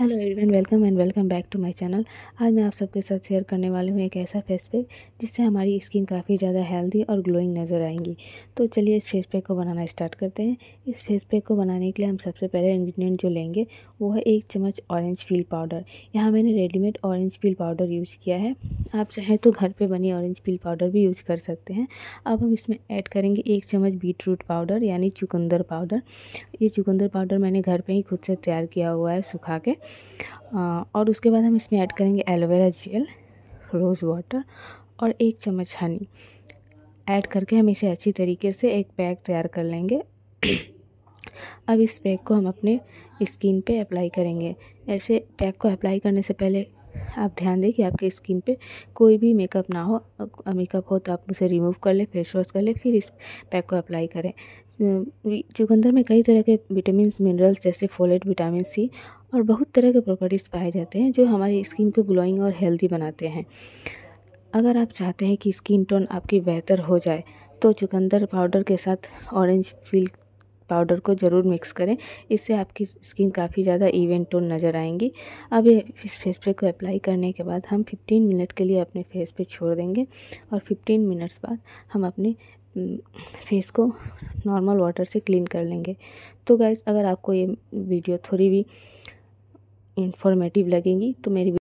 hello everyone welcome and welcome back to my channel आज मैं आप सबके साथ शेयर करने वाली हूँ एक ऐसा फेस पैक जिससे हमारी स्किन काफ़ी ज़्यादा हेल्दी और ग्लोइंग नज़र आएंगी तो चलिए इस फेस पैक को बनाना स्टार्ट करते हैं इस फेस पैक को बनाने के लिए हम सबसे पहले इन्ग्रीडियंट जो लेंगे वो है एक चम्मच ऑरेंज फील पाउडर यहाँ मैंने readymade orange peel powder use किया है आप चाहें तो घर पर बनी ऑरेंज फील पाउडर भी यूज़ कर सकते हैं अब हम इसमें ऐड करेंगे एक चम्मच बीट पाउडर यानी चुकंदर पाउडर ये चुकंदर पाउडर मैंने घर पे ही खुद से तैयार किया हुआ है सुखा के और उसके बाद हम इसमें ऐड करेंगे एलोवेरा जेल रोज़ वाटर और एक चम्मच हनी ऐड करके हम इसे अच्छी तरीके से एक पैक तैयार कर लेंगे अब इस पैक को हम अपने स्किन पे अप्लाई करेंगे ऐसे पैक को अप्लाई करने से पहले आप ध्यान दें कि आपके स्किन पे कोई भी मेकअप ना हो मेकअप हो तो आप उसे रिमूव कर लें फेस वॉश कर लें फिर इस पैक को अप्लाई करें चुकंदर में कई तरह के विटामिन मिनरल्स जैसे फोलेट विटामिन सी और बहुत तरह के प्रॉपर्टीज़ पाए जाते हैं जो हमारी स्किन को ग्लोइंग और हेल्दी बनाते हैं अगर आप चाहते हैं कि स्किन टोन आपकी बेहतर हो जाए तो चुकंदर पाउडर के साथ ऑरेंज फील पाउडर को ज़रूर मिक्स करें इससे आपकी स्किन काफ़ी ज़्यादा इवेंट टोन नज़र आएंगी अब इस फेस पैक को अप्लाई करने के बाद हम 15 मिनट के लिए अपने फेस पे छोड़ देंगे और 15 मिनट्स बाद हम अपने फेस को नॉर्मल वाटर से क्लीन कर लेंगे तो गैस अगर आपको ये वीडियो थोड़ी भी इन्फॉर्मेटिव लगेंगी तो मेरी